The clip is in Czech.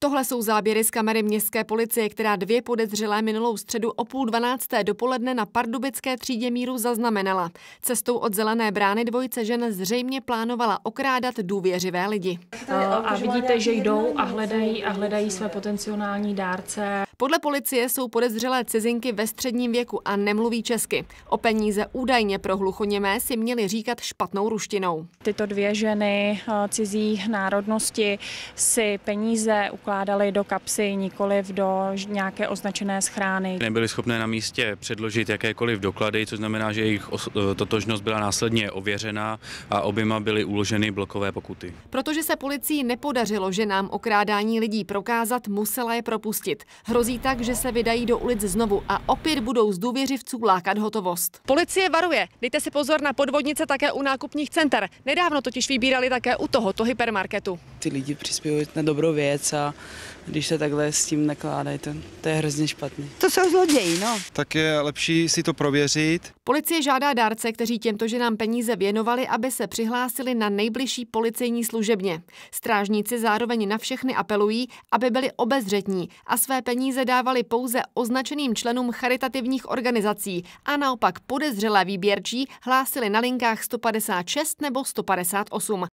Tohle jsou záběry z kamery městské policie, která dvě podezřelé minulou středu o půl dvanácté dopoledne na pardubické třídě míru zaznamenala. Cestou od zelené brány dvojice žen zřejmě plánovala okrádat důvěřivé lidi. A vidíte, že jdou a hledají a hledají své potenciální dárce. Podle policie jsou podezřelé cizinky ve středním věku a nemluví česky. O peníze údajně pro hluchoněmé si měli říkat špatnou ruštinou. Tyto dvě ženy eh, cizí národnosti si peníze ukládaly do kapsy, nikoliv do nějaké označené schrány. Nebyly schopné na místě předložit jakékoliv doklady, což znamená, že jejich eh, totožnost byla následně ověřena a oběma byly uloženy blokové pokuty. Protože se policii nepodařilo že nám okrádání lidí prokázat, musela je propustit. Hrozí hrozí tak, že se vydají do ulic znovu a opět budou z důvěřivců lákat hotovost. Policie varuje, dejte si pozor na podvodnice také u nákupních center. Nedávno totiž vybírali také u tohoto hypermarketu. Ty lidi přispívají na dobrou věc a když se takhle s tím nakládají. To, to je hrozně špatný. To jsou zloději, no. Tak je lepší si to prověřit. Policie žádá dárce, kteří těmto ženám peníze věnovali, aby se přihlásili na nejbližší policejní služebně. Strážníci zároveň na všechny apelují, aby byli obezřetní a své peníze dávali pouze označeným členům charitativních organizací a naopak podezřelé výběrčí hlásili na linkách 156 nebo 158.